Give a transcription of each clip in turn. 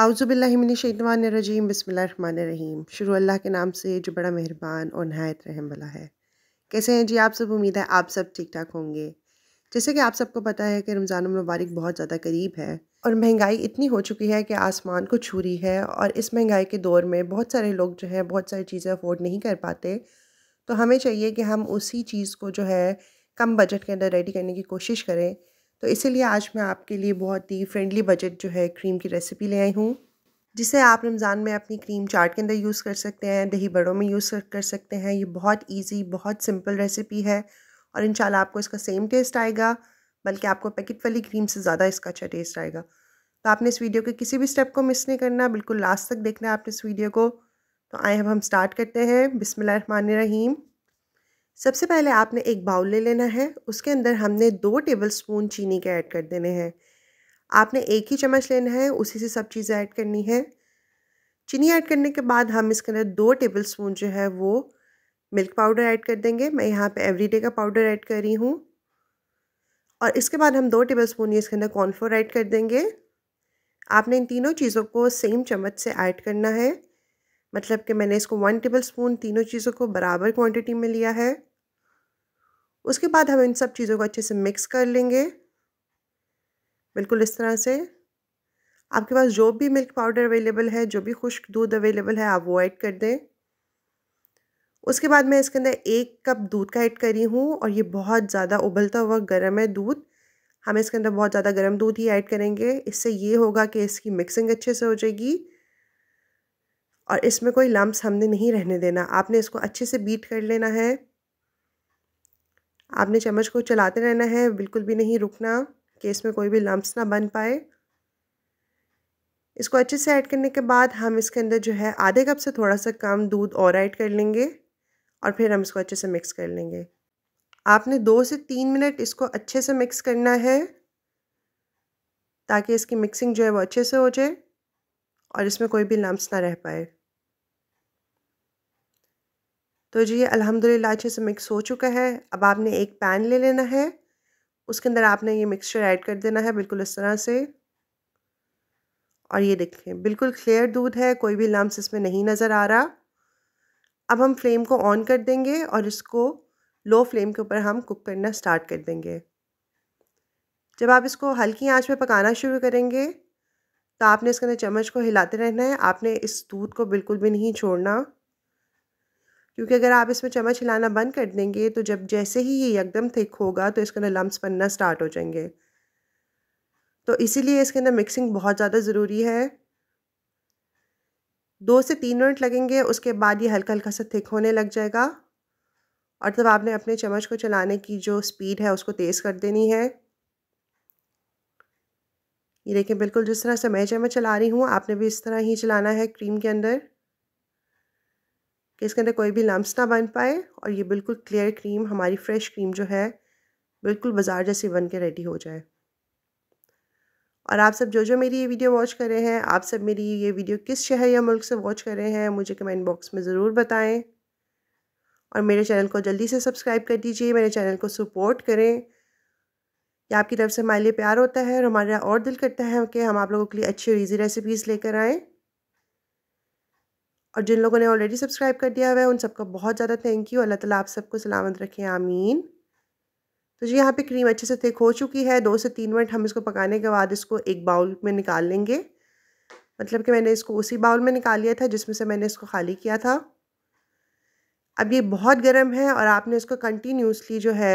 आउज़बिल्लिमिनशवानरजीम बसमीम शुरू अल्लाह के नाम से जो बड़ा मेहरबान और नहायत रहम वाला है कैसे हैं जी आप सब उम्मीद है आप सब ठीक ठाक होंगे जैसे कि आप सबको पता है कि रमज़ान मुबारक बहुत ज़्यादा करीब है और महंगाई इतनी हो चुकी है कि आसमान को छू रही है और इस महंगाई के दौर में बहुत सारे लोग जो हैं बहुत सारी चीज़ें अफोर्ड नहीं कर पाते तो हमें चाहिए कि हम उसी चीज़ को जो है कम बजट के अंदर रेडी करने की कोशिश करें तो इसीलिए आज मैं आपके लिए बहुत ही फ्रेंडली बजट जो है क्रीम की रेसिपी ले आई हूँ जिसे आप रमज़ान में अपनी क्रीम चाट के अंदर यूज़ कर सकते हैं दही बड़ों में यूज़ कर सकते हैं ये बहुत ईजी बहुत सिंपल रेसिपी है और इन आपको इसका सेम टेस्ट आएगा बल्कि आपको पैकेट वाली क्रीम से ज़्यादा इसका अच्छा टेस्ट आएगा तो आपने इस वीडियो के किसी भी स्टेप को मिस नहीं करना बिल्कुल लास्ट तक देखना है आपने इस वीडियो को तो आए अब हम स्टार्ट करते हैं बिसमिल्ल रहीम सबसे पहले आपने एक बाउल ले लेना है उसके अंदर हमने दो टेबल स्पून चीनी के ऐड कर देने हैं आपने एक ही चम्मच लेना है उसी से सब चीज़ें ऐड करनी है चीनी ऐड करने के बाद हम इसके अंदर दो टेबल स्पून जो है वो मिल्क पाउडर ऐड कर देंगे मैं यहाँ पे एवरीडे का पाउडर ऐड कर रही हूँ और इसके बाद हम दो टेबल स्पून इसके अंदर कॉर्नफ्लोर ऐड कर देंगे आपने इन तीनों चीज़ों को सेम चम्मच से ऐड करना है मतलब कि मैंने इसको वन टेबल स्पून तीनों चीज़ों को बराबर क्वांटिटी में लिया है उसके बाद हम इन सब चीज़ों को अच्छे से मिक्स कर लेंगे बिल्कुल इस तरह से आपके पास जो भी मिल्क पाउडर अवेलेबल है जो भी खुश्क दूध अवेलेबल है आप वो ऐड कर दें उसके बाद मैं इसके अंदर एक कप दूध का ऐड करी हूँ और ये बहुत ज़्यादा उबलता हुआ गर्म है दूध हम इसके अंदर बहुत ज़्यादा गर्म दूध ही ऐड करेंगे इससे ये होगा कि इसकी मिक्सिंग अच्छे से हो जाएगी और इसमें कोई लम्ब हमने नहीं रहने देना आपने इसको अच्छे से बीट कर लेना है आपने चम्मच को चलाते रहना है बिल्कुल भी नहीं रुकना कि इसमें कोई भी लम्ब ना बन पाए इसको अच्छे से ऐड करने के बाद हम इसके अंदर जो है आधे कप से थोड़ा सा कम दूध और ऐड कर लेंगे और फिर हम इसको अच्छे से मिक्स कर लेंगे आपने दो से तीन मिनट इसको अच्छे से मिक्स करना है ताकि इसकी मिक्सिंग जो है वो अच्छे से हो जाए और इसमें कोई भी लम्ब ना रह पाए तो जी अलहमदिल्ला अच्छे से मिक्स हो चुका है अब आपने एक पैन ले लेना है उसके अंदर आपने ये मिक्सचर ऐड कर देना है बिल्कुल इस तरह से और ये देखें बिल्कुल क्लियर दूध है कोई भी लम्स इसमें नहीं नज़र आ रहा अब हम फ्लेम को ऑन कर देंगे और इसको लो फ्लेम के ऊपर हम कुक करना स्टार्ट कर देंगे जब आप इसको हल्की आंच पे पकाना शुरू करेंगे तो आपने इसके अंदर चम्मच को हिलाते रहना है आपने इस दूध को बिल्कुल भी नहीं छोड़ना क्योंकि अगर आप इसमें चम्मच हिलाना बंद कर देंगे तो जब जैसे ही ये एकदम थिक होगा तो इसके अंदर लम्ब बनना स्टार्ट हो जाएंगे तो इसीलिए इसके अंदर मिक्सिंग बहुत ज़्यादा ज़रूरी है दो से तीन मिनट लगेंगे उसके बाद ये हल्का हल्का सा थिक होने लग जाएगा और तब आपने अपने चम्मच को चलाने की जो स्पीड है उसको तेज़ कर देनी है ये देखें बिल्कुल जिस तरह से मैं चम्मच चला रही हूँ आपने भी इस तरह ही चलाना है क्रीम के अंदर कि इसके अंदर कोई भी लम्ब ना बन पाए और ये बिल्कुल क्लियर क्रीम हमारी फ्रेश क्रीम जो है बिल्कुल बाज़ार जैसी बन के रेडी हो जाए और आप सब जो जो मेरी ये वीडियो वॉच कर रहे हैं आप सब मेरी ये वीडियो किस शहर या मुल्क से वॉच कर रहे हैं मुझे कमेंट बॉक्स में ज़रूर बताएं और मेरे चैनल को जल्दी से सब्सक्राइब कर दीजिए मेरे चैनल को सपोर्ट करें यह आपकी तरफ से हमारे लिए प्यार होता है और हमारा और दिल करता है कि हम आप लोगों के लिए अच्छी और ईजी रेसिपीज़ लेकर आएँ और जिन लोगों ने ऑलरेडी सब्सक्राइब कर दिया हुआ है उन सबका बहुत ज़्यादा थैंक यू अल्लाह ताला आप सबको सलामत रखें आमीन तो जी यहाँ पे क्रीम अच्छे से थिक हो चुकी है दो से तीन मिनट हम इसको पकाने के बाद इसको एक बाउल में निकाल लेंगे मतलब कि मैंने इसको उसी बाउल में निकाल लिया था जिसमें से मैंने इसको खाली किया था अब ये बहुत गर्म है और आपने इसको कंटिन्यूसली जो है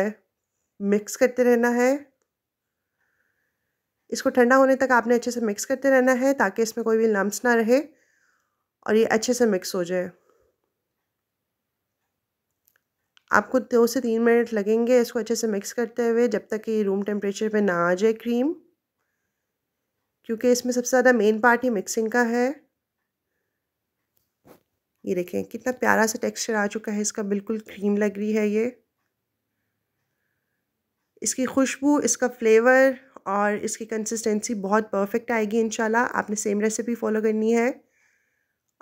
मिक्स करते रहना है इसको ठंडा होने तक आपने अच्छे से मिक्स करते रहना है ताकि इसमें कोई भी लम्स ना रहे और ये अच्छे से मिक्स हो जाए आपको दो से तीन मिनट लगेंगे इसको अच्छे से मिक्स करते हुए जब तक कि रूम टेम्परेचर पे ना आ जाए क्रीम क्योंकि इसमें सबसे ज़्यादा मेन पार्ट ही मिक्सिंग का है ये देखें कितना प्यारा सा टेक्सचर आ चुका है इसका बिल्कुल क्रीम लग रही है ये इसकी खुशबू इसका फ्लेवर और इसकी कंसिस्टेंसी बहुत परफेक्ट आएगी इंशाल्लाह आपने सेम रेसिपी फॉलो करनी है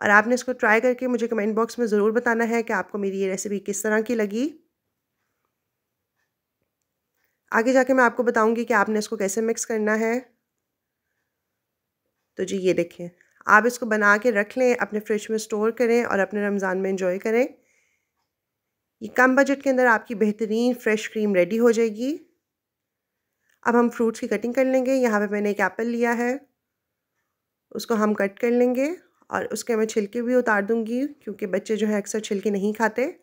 और आपने इसको ट्राई करके मुझे कमेंट बॉक्स में ज़रूर बताना है कि आपको मेरी ये रेसिपी किस तरह की लगी आगे जाके मैं आपको बताऊंगी कि आपने इसको कैसे मिक्स करना है तो जी ये देखें आप इसको बना के रख लें अपने फ्रिज में स्टोर करें और अपने रमज़ान में इंजॉय करें ये कम बजट के अंदर आपकी बेहतरीन फ्रेश क्रीम रेडी हो जाएगी अब हम फ्रूट्स की कटिंग कर लेंगे यहाँ पे मैंने एक एप्पल लिया है उसको हम कट कर लेंगे और उसके मैं छिलके भी उतार दूंगी क्योंकि बच्चे जो है अक्सर छिलके नहीं खाते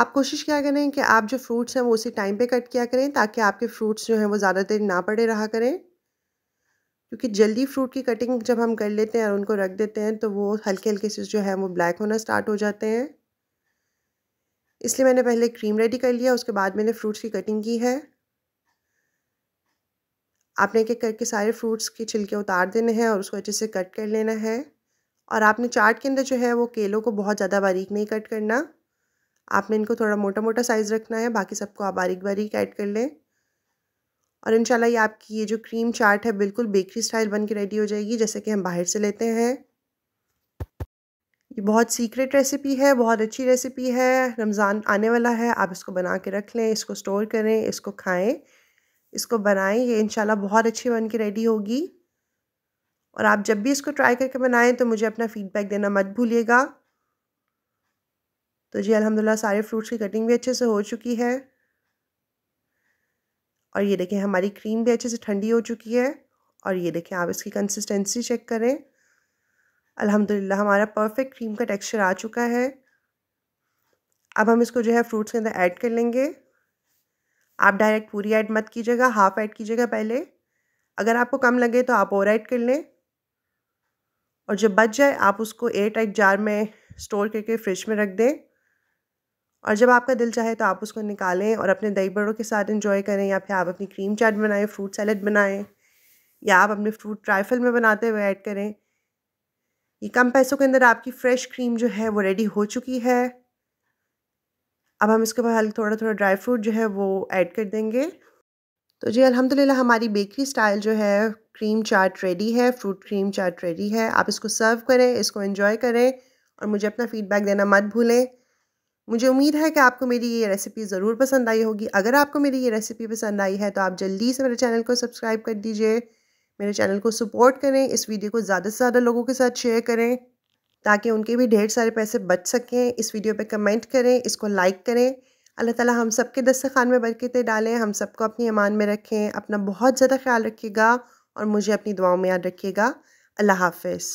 आप कोशिश क्या करें कि आप जो फ्रूट्स हैं वो उसी टाइम पे कट किया करें ताकि आपके फ्रूट्स जो हैं वो ज़्यादा देर ना पड़े रहा करें क्योंकि जल्दी फ्रूट की कटिंग जब हम कर लेते हैं और उनको रख देते हैं तो वो हल्के हल्के से जो है वो ब्लैक होना स्टार्ट हो जाते हैं इसलिए मैंने पहले क्रीम रेडी कर लिया उसके बाद मैंने फ्रूट्स की कटिंग की है आपने एक एक करके सारे फ्रूट्स के छिलके उतार देने हैं और उसको अच्छे से कट कर लेना है और आपने चाट के अंदर जो है वो केलों को बहुत ज़्यादा बारीक नहीं कट करना आपने इनको थोड़ा मोटा मोटा साइज़ रखना है बाकी सबको आप बारीक बारीक ऐड कर लें और इन ये आपकी ये जो क्रीम चाट है बिल्कुल बेकरी स्टाइल बन के रेडी हो जाएगी जैसे कि हम बाहर से लेते हैं ये बहुत सीक्रेट रेसिपी है बहुत अच्छी रेसिपी है रमज़ान आने वाला है आप इसको बना के रख लें इसको स्टोर करें इसको खाएं इसको बनाएं ये इनशाला बहुत अच्छी बन के रेडी होगी और आप जब भी इसको ट्राई करके बनाएं तो मुझे अपना फीडबैक देना मत भूलिएगा तो जी अल्हम्दुलिल्लाह सारे फ्रूट्स की कटिंग भी अच्छे से हो चुकी है और ये देखें हमारी क्रीम भी अच्छे से ठंडी हो चुकी है और ये देखें आप इसकी कंसिस्टेंसी चेक करें अल्हम्दुलिल्लाह हमारा परफेक्ट क्रीम का टेक्सचर आ चुका है अब हम इसको जो है फ्रूट्स के अंदर ऐड कर लेंगे आप डायरेक्ट पूरी ऐड मत कीजिएगा हाफ़ ऐड कीजिएगा पहले अगर आपको कम लगे तो आप और ऐड कर लें और जब बच जाए आप उसको एयर टाइट जार में स्टोर करके फ्रिज में रख दें और जब आपका दिल चाहे तो आप उसको निकालें और अपने दही बड़ों के साथ इंजॉय करें या फिर आप अपनी क्रीम चाट बनाएं फ्रूट सैलड बनाएं या आप अपने फ्रूट ट्राइफल में बनाते हुए ऐड करें ये कम पैसों के अंदर आपकी फ़्रेश क्रीम जो है वो रेडी हो चुकी है अब हम इसके बाद थोड़ा थोड़ा ड्राई फ्रूट जो है वो ऐड कर देंगे तो जी अल्हम्दुलिल्लाह हमारी बेकरी स्टाइल जो है क्रीम चाट रेडी है फ्रूट क्रीम चाट रेडी है आप इसको सर्व करें इसको इन्जॉय करें और मुझे अपना फ़ीडबैक देना मत भूलें मुझे उम्मीद है कि आपको मेरी ये रेसिपी ज़रूर पसंद आई होगी अगर आपको मेरी ये रेसिपी पसंद आई है तो आप जल्दी से मेरे चैनल को सब्सक्राइब कर दीजिए मेरे चैनल को सपोर्ट करें इस वीडियो को ज़्यादा से ज़्यादा लोगों के साथ शेयर करें ताकि उनके भी ढेर सारे पैसे बच सकें इस वीडियो पे कमेंट करें इसको लाइक करें अल्लाह ताला हम सब के दस्तखान खान में बरकतें डालें हम सबको अपनी ईमान में रखें अपना बहुत ज़्यादा ख्याल रखिएगा और मुझे अपनी दुआओं में याद रखिएगा अल्लाह हाफिज़